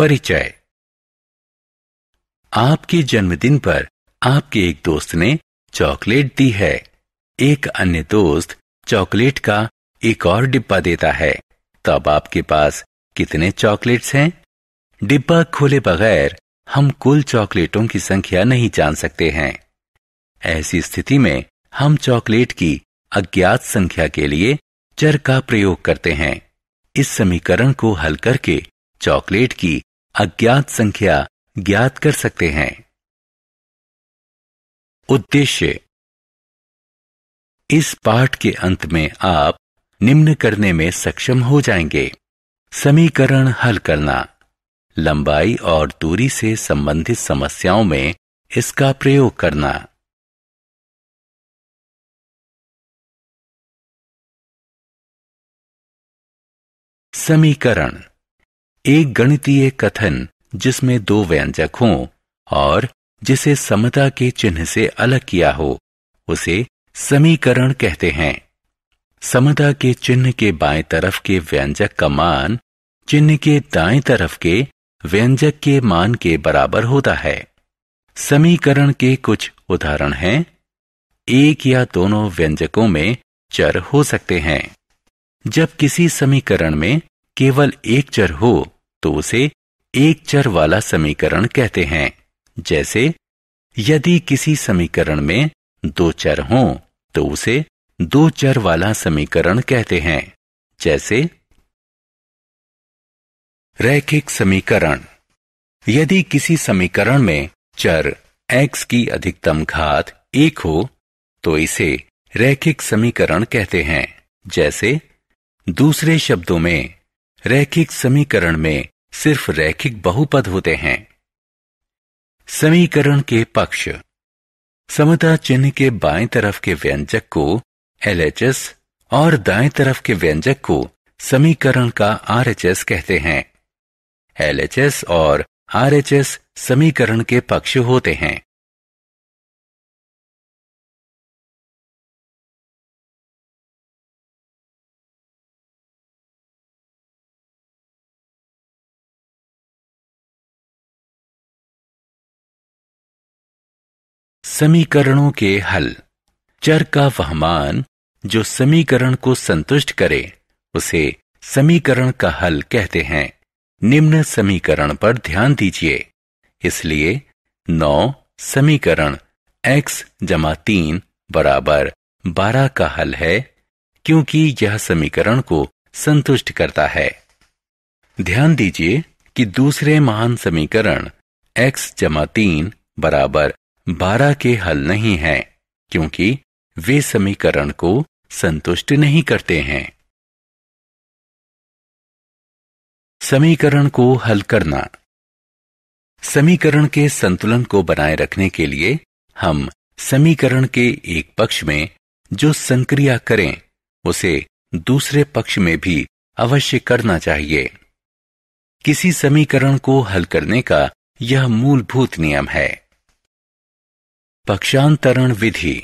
परिचय आपके जन्मदिन पर आपके एक दोस्त ने चॉकलेट दी है एक अन्य दोस्त चॉकलेट का एक और डिब्बा देता है तब आपके पास कितने चॉकलेट्स हैं डिब्बा खोले बगैर हम कुल चॉकलेटों की संख्या नहीं जान सकते हैं ऐसी स्थिति में हम चॉकलेट की अज्ञात संख्या के लिए चर का प्रयोग करते हैं इस समीकरण को हल करके चॉकलेट की अज्ञात संख्या ज्ञात कर सकते हैं उद्देश्य इस पाठ के अंत में आप निम्न करने में सक्षम हो जाएंगे समीकरण हल करना लंबाई और दूरी से संबंधित समस्याओं में इसका प्रयोग करना समीकरण एक गणितीय कथन जिसमें दो व्यंजक हों और जिसे समता के चिन्ह से अलग किया हो उसे समीकरण कहते हैं समता के चिन्ह के बाएं तरफ के व्यंजक का मान चिन्ह के दाएं तरफ के व्यंजक के मान के बराबर होता है समीकरण के कुछ उदाहरण हैं एक या दोनों व्यंजकों में चर हो सकते हैं जब किसी समीकरण में केवल एक चर हो तो उसे एक चर वाला समीकरण कहते हैं जैसे यदि किसी समीकरण में दो चर हो तो उसे दो चर वाला समीकरण कहते हैं जैसे रैखिक समीकरण यदि किसी समीकरण में चर x की अधिकतम घात एक हो तो इसे रैखिक समीकरण कहते हैं जैसे दूसरे शब्दों में रैखिक समीकरण में सिर्फ रैखिक बहुपद होते हैं समीकरण के पक्ष समता चिन्ह के बाएं तरफ के व्यंजक को एलएचएस और दाएं तरफ के व्यंजक को समीकरण का आरएचएस कहते हैं एलएचएस और आरएचएस समीकरण के पक्ष होते हैं समीकरणों के हल चर का वहमान जो समीकरण को संतुष्ट करे उसे समीकरण का हल कहते हैं निम्न समीकरण पर ध्यान दीजिए इसलिए नौ समीकरण x जमा तीन बराबर बारह का हल है क्योंकि यह समीकरण को संतुष्ट करता है ध्यान दीजिए कि दूसरे महान समीकरण x जमा तीन बराबर बारह के हल नहीं है क्योंकि वे समीकरण को संतुष्ट नहीं करते हैं समीकरण को हल करना समीकरण के संतुलन को बनाए रखने के लिए हम समीकरण के एक पक्ष में जो संक्रिया करें उसे दूसरे पक्ष में भी अवश्य करना चाहिए किसी समीकरण को हल करने का यह मूलभूत नियम है पक्षांतरण विधि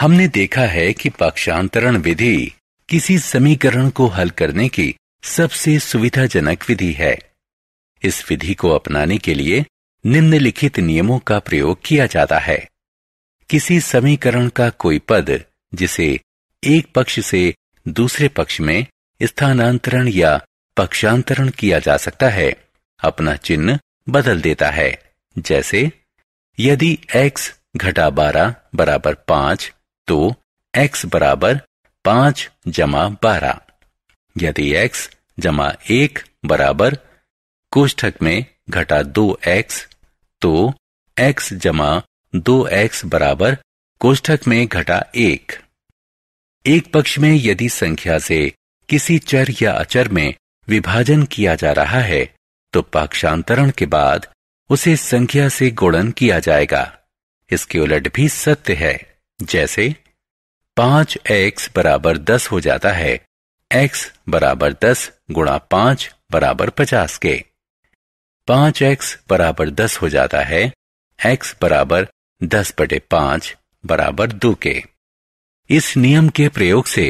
हमने देखा है कि पक्षांतरण विधि किसी समीकरण को हल करने की सबसे सुविधाजनक विधि है इस विधि को अपनाने के लिए निम्नलिखित नियमों का प्रयोग किया जाता है किसी समीकरण का कोई पद जिसे एक पक्ष से दूसरे पक्ष में स्थानांतरण या पक्षांतरण किया जा सकता है अपना चिन्ह बदल देता है जैसे यदि x घटा बारह बराबर पांच तो x बराबर पांच जमा बारह यदि x जमा एक बराबर कोष्ठक में घटा दो एक्स तो x जमा दो एक्स बराबर कोष्ठक में घटा एक एक पक्ष में यदि संख्या से किसी चर या अचर में विभाजन किया जा रहा है तो पक्षांतरण के बाद उसे संख्या से गुणन किया जाएगा इसके उलट भी सत्य है जैसे पांच एक्स बराबर दस हो जाता है एक्स बराबर दस गुणा पांच बराबर पचास के पांच एक्स बराबर दस हो जाता है एक्स बराबर दस बटे पांच बराबर दो के इस नियम के प्रयोग से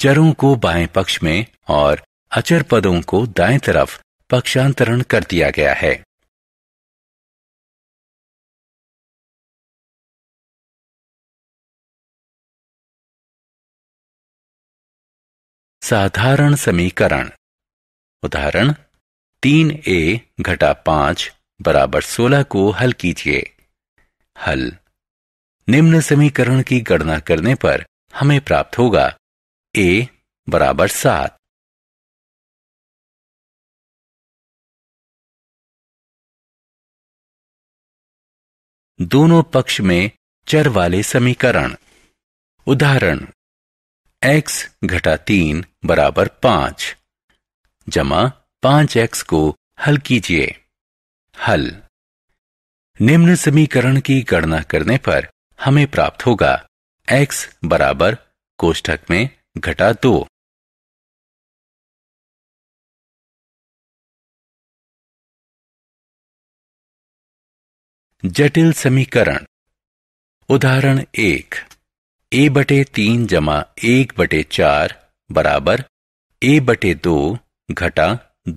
चरों को बाएं पक्ष में और अचर पदों को दाएं तरफ पक्षांतरण कर दिया गया है साधारण समीकरण उदाहरण तीन ए घटा पांच बराबर सोलह को हल कीजिए हल निम्न समीकरण की गणना करने पर हमें प्राप्त होगा ए बराबर सात दोनों पक्ष में चर वाले समीकरण उदाहरण एक्स घटा तीन बराबर पांच जमा पांच एक्स को हल कीजिए हल निम्न समीकरण की गणना करने पर हमें प्राप्त होगा x बराबर कोष्ठक में घटा दो जटिल समीकरण उदाहरण एक ए बटे तीन जमा एक बटे चार बराबर ए बटे दो घटा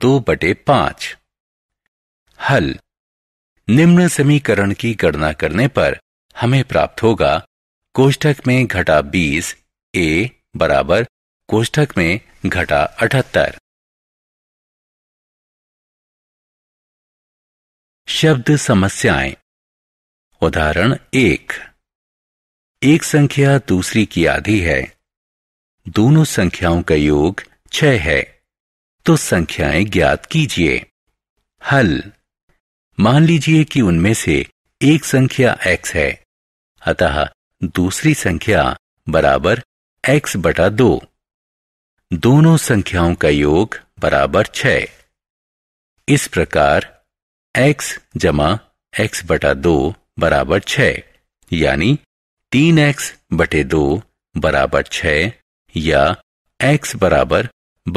दो बटे पांच हल निम्न समीकरण की गणना करने पर हमें प्राप्त होगा कोष्ठक में घटा बीस ए बराबर कोष्ठक में घटा अठहत्तर शब्द समस्याएं उदाहरण एक एक संख्या दूसरी की आधी है दोनों संख्याओं का योग छह है तो संख्याएं ज्ञात कीजिए हल मान लीजिए कि उनमें से एक संख्या x है अतः दूसरी संख्या बराबर x बटा दो दोनों संख्याओं का योग बराबर छ इस प्रकार x जमा एक्स बटा दो बराबर छ यानी तीन एक्स बटे दो बराबर छ या एक्स बराबर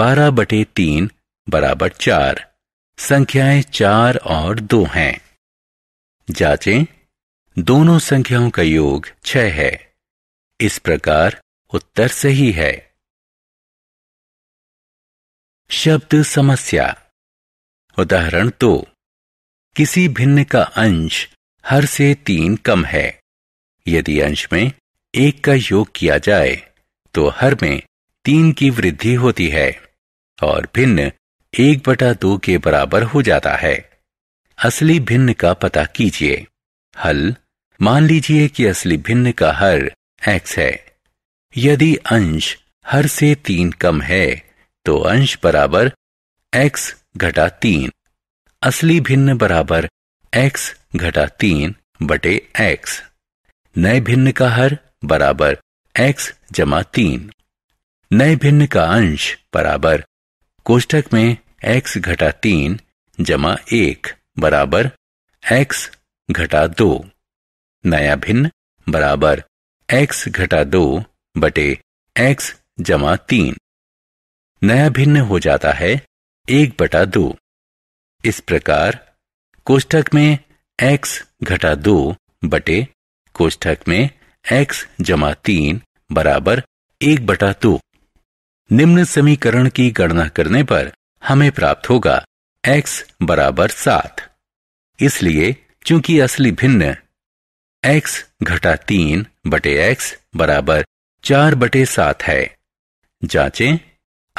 बारह बटे तीन बराबर चार संख्याएं चार और दो हैं जांचें दोनों संख्याओं का योग छ है इस प्रकार उत्तर सही है शब्द समस्या उदाहरण दो तो, किसी भिन्न का अंश हर से तीन कम है यदि अंश में एक का योग किया जाए तो हर में तीन की वृद्धि होती है और भिन्न एक बटा दो के बराबर हो जाता है असली भिन्न का पता कीजिए हल मान लीजिए कि असली भिन्न का हर x है यदि अंश हर से तीन कम है तो अंश बराबर x घटा तीन असली भिन्न बराबर x घटा तीन बटे एक्स नए भिन्न का हर बराबर एक्स जमा तीन नए भिन्न का अंश बराबर कोष्टक में एक्स घटा तीन जमा एक बराबर एक्स घटा दो नया भिन्न बराबर एक्स घटा दो बटे एक्स जमा तीन नया भिन्न हो जाता है एक बटा दो इस प्रकार कोष्ठक में एक्स घटा दो बटे कोष्ठक में x जमा तीन बराबर एक बटा दो निम्न समीकरण की गणना करने पर हमें प्राप्त होगा x बराबर सात इसलिए चूंकि असली भिन्न x घटा तीन बटे एक्स बराबर चार बटे सात है जांचें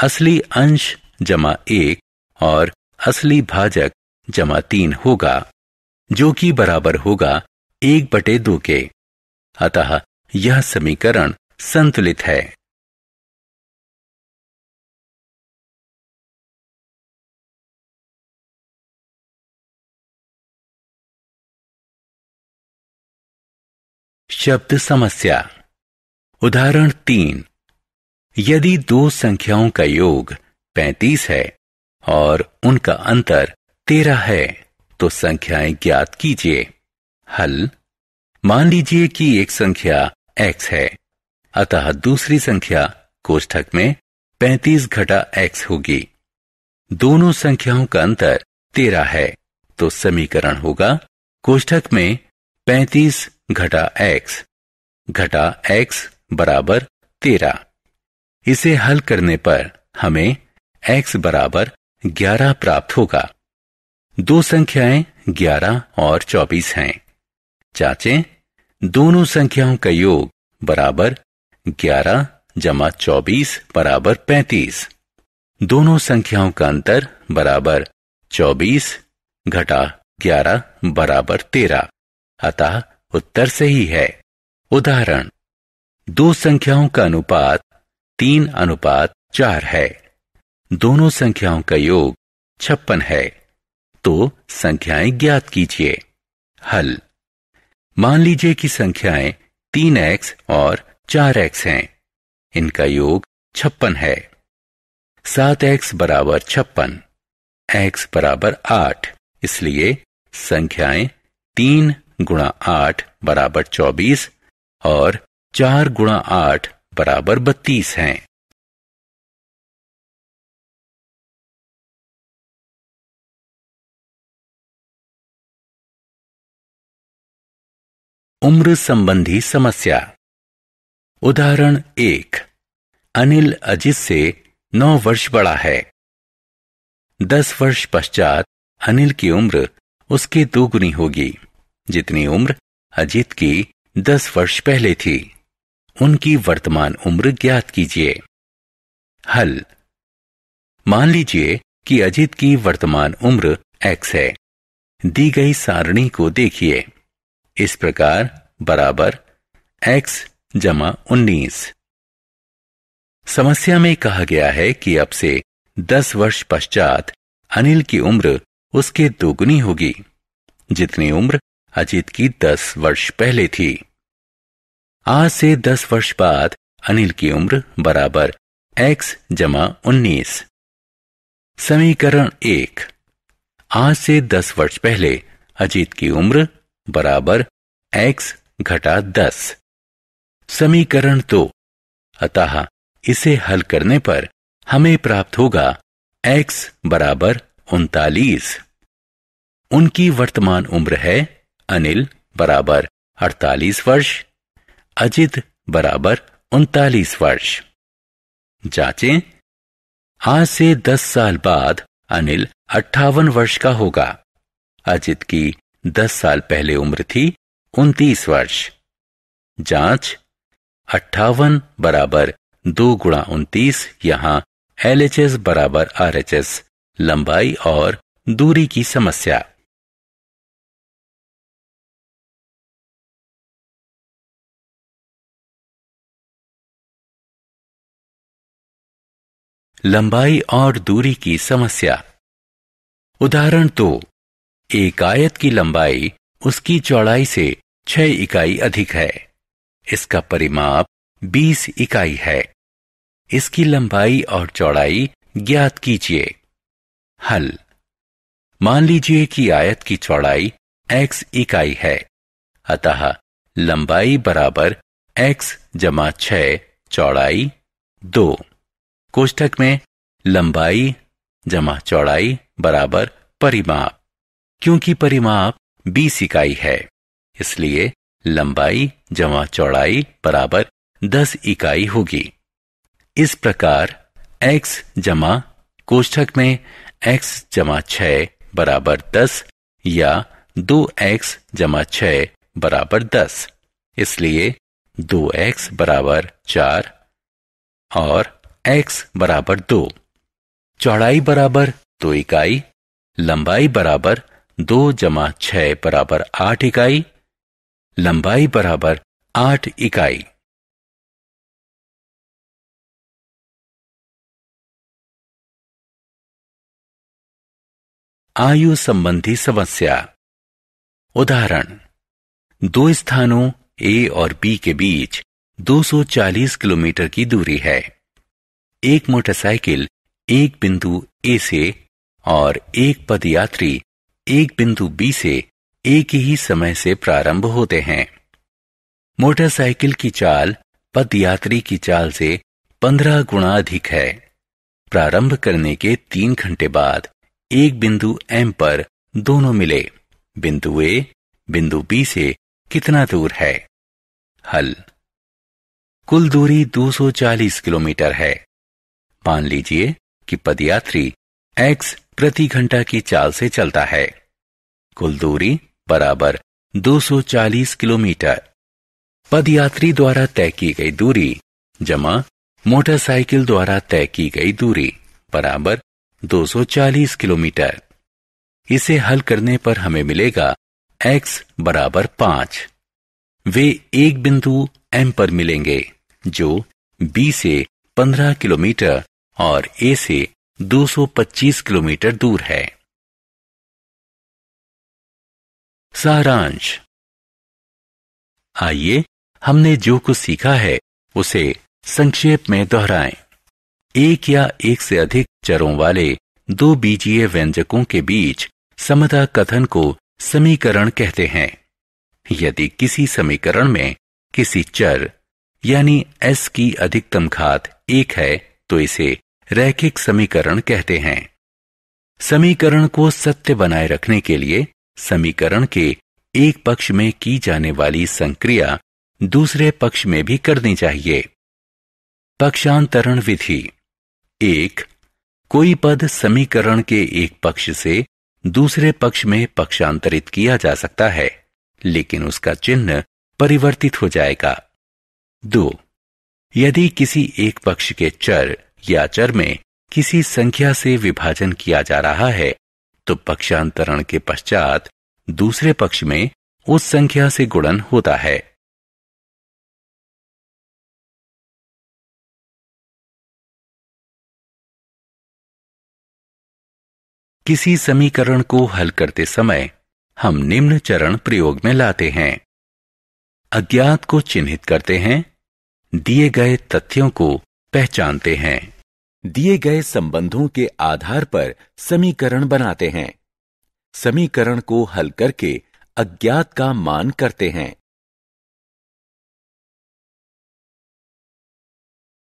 असली अंश जमा एक और असली भाजक जमा तीन होगा जो कि बराबर होगा एक बटे दो के अतः यह समीकरण संतुलित है शब्द समस्या उदाहरण तीन यदि दो संख्याओं का योग पैंतीस है और उनका अंतर तेरह है तो संख्याएं ज्ञात कीजिए हल मान लीजिए कि एक संख्या x है अतः दूसरी संख्या कोष्ठक में 35 घटा x होगी दोनों संख्याओं का अंतर तेरह है तो समीकरण होगा कोष्ठक में 35 घटा x घटा x बराबर तेरह इसे हल करने पर हमें x बराबर ग्यारह प्राप्त होगा दो संख्याएं 11 और 24 हैं जांचें दोनों संख्याओं का योग बराबर 11 जमा चौबीस बराबर पैंतीस दोनों संख्याओं का अंतर बराबर 24 घटा 11 बराबर 13 अतः उत्तर सही है उदाहरण दो संख्याओं का अनुपात तीन अनुपात चार है दोनों संख्याओं का योग छप्पन है तो संख्याएं ज्ञात कीजिए हल मान लीजिए कि संख्याएं तीन एक्स और चार एक्स हैं इनका योग छप्पन है सात एक्स बराबर छप्पन एक्स बराबर आठ इसलिए संख्याएं तीन गुणा आठ बराबर चौबीस और चार गुणा आठ बराबर बत्तीस हैं उम्र संबंधी समस्या उदाहरण एक अनिल अजित से नौ वर्ष बड़ा है दस वर्ष पश्चात अनिल की उम्र उसके दोगुनी होगी जितनी उम्र अजित की दस वर्ष पहले थी उनकी वर्तमान उम्र ज्ञात कीजिए हल मान लीजिए कि अजित की वर्तमान उम्र एक्स है दी गई सारणी को देखिए इस प्रकार बराबर x जमा उन्नीस समस्या में कहा गया है कि अब से दस वर्ष पश्चात अनिल की उम्र उसके दोगुनी होगी जितनी उम्र अजीत की दस वर्ष पहले थी आज से दस वर्ष बाद अनिल की उम्र बराबर x जमा उन्नीस समीकरण एक आज से दस वर्ष पहले अजीत की उम्र बराबर एक्स घटा दस समीकरण दो अतः इसे हल करने पर हमें प्राप्त होगा एक्स बराबर उनतालीस उनकी वर्तमान उम्र है अनिल बराबर 48 वर्ष अजित बराबर उनतालीस वर्ष जांचें आज से 10 साल बाद अनिल अट्ठावन वर्ष का होगा अजित की दस साल पहले उम्र थी उनतीस वर्ष जांच अट्ठावन बराबर दो गुणा उनतीस यहां एल एच एस बराबर आर लंबाई और दूरी की समस्या लंबाई और दूरी की समस्या उदाहरण दो तो, एक आयत की लंबाई उसकी चौड़ाई से छह इकाई अधिक है इसका परिमाप बीस इकाई है इसकी लंबाई और चौड़ाई ज्ञात कीजिए हल मान लीजिए कि आयत की चौड़ाई x इकाई है अतः लंबाई बराबर x जमा छ चौड़ाई दो कोष्टक में लंबाई जमा चौड़ाई बराबर परिमाप क्योंकि परिमाप बीस इकाई है इसलिए लंबाई जमा चौड़ाई बराबर दस इकाई होगी इस प्रकार x जमा कोष्ठक में x जमा छ बराबर दस या दो एक्स जमा छ बराबर दस इसलिए दो एक्स बराबर चार और x बराबर दो चौड़ाई बराबर दो इकाई लंबाई बराबर दो जमा छह बराबर आठ इकाई लंबाई बराबर आठ इकाई आयु संबंधी समस्या उदाहरण दो स्थानों ए और बी के बीच 240 किलोमीटर की दूरी है एक मोटरसाइकिल एक बिंदु ए से और एक पदयात्री एक बिंदु बी से एक ही समय से प्रारंभ होते हैं मोटरसाइकिल की चाल पदयात्री की चाल से पंद्रह गुणा अधिक है प्रारंभ करने के तीन घंटे बाद एक बिंदु एम पर दोनों मिले बिंदु ए बिंदु बी से कितना दूर है हल कुल दूरी 240 किलोमीटर है मान लीजिए कि पदयात्री एक्स प्रति घंटा की चाल से चलता है कुल दूरी बराबर 240 किलोमीटर पदयात्री द्वारा तय की गई दूरी जमा मोटरसाइकिल द्वारा तय की गई दूरी बराबर 240 किलोमीटर इसे हल करने पर हमें मिलेगा x बराबर पांच वे एक बिंदु m पर मिलेंगे जो b से 15 किलोमीटर और a से 225 किलोमीटर दूर है सारांश आइए हमने जो कुछ सीखा है उसे संक्षेप में दोहराएं। एक या एक से अधिक चरों वाले दो बीजीय व्यंजकों के बीच समता कथन को समीकरण कहते हैं यदि किसी समीकरण में किसी चर यानी s की अधिकतम घात एक है तो इसे रैखिक समीकरण कहते हैं समीकरण को सत्य बनाए रखने के लिए समीकरण के एक पक्ष में की जाने वाली संक्रिया दूसरे पक्ष में भी करनी चाहिए पक्षांतरण विधि एक कोई पद समीकरण के एक पक्ष से दूसरे पक्ष में पक्षांतरित किया जा सकता है लेकिन उसका चिन्ह परिवर्तित हो जाएगा दो यदि किसी एक पक्ष के चर या चर में किसी संख्या से विभाजन किया जा रहा है तो पक्षांतरण के पश्चात दूसरे पक्ष में उस संख्या से गुणन होता है किसी समीकरण को हल करते समय हम निम्न चरण प्रयोग में लाते हैं अज्ञात को चिन्हित करते हैं दिए गए तथ्यों को पहचानते हैं दिए गए संबंधों के आधार पर समीकरण बनाते हैं समीकरण को हल करके अज्ञात का मान करते हैं